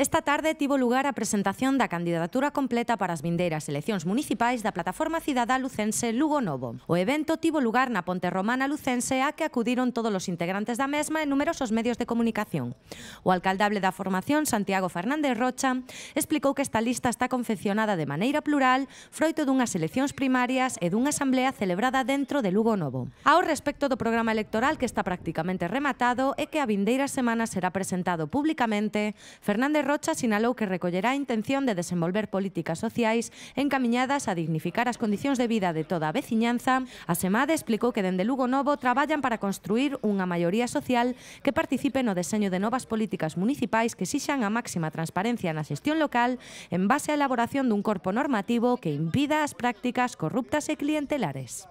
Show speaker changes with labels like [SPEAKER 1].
[SPEAKER 1] Esta tarde tivo lugar a presentación da candidatura completa para as vindeiras eleccións municipais da Plataforma Cidadá Lucense Lugo Novo. O evento tivo lugar na Ponte Romana Lucense a que acudiron todos os integrantes da mesma e numerosos medios de comunicación. O alcaldable da formación, Santiago Fernández Rocha, explicou que esta lista está confeccionada de maneira plural, froito dunhas eleccións primarias e dunha asamblea celebrada dentro de Lugo Novo. Ao respecto do programa electoral que está prácticamente rematado e que a vindeira semana será presentado públicamente, Fernández Rocha sinalou que recollerá a intención de desenvolver políticas sociais encamiñadas a dignificar as condicións de vida de toda a veciñanza. A Semade explicou que dende Lugo Novo traballan para construir unha maioría social que participe no deseño de novas políticas municipais que xixan a máxima transparencia na xestión local en base á elaboración dun corpo normativo que impida as prácticas corruptas e clientelares.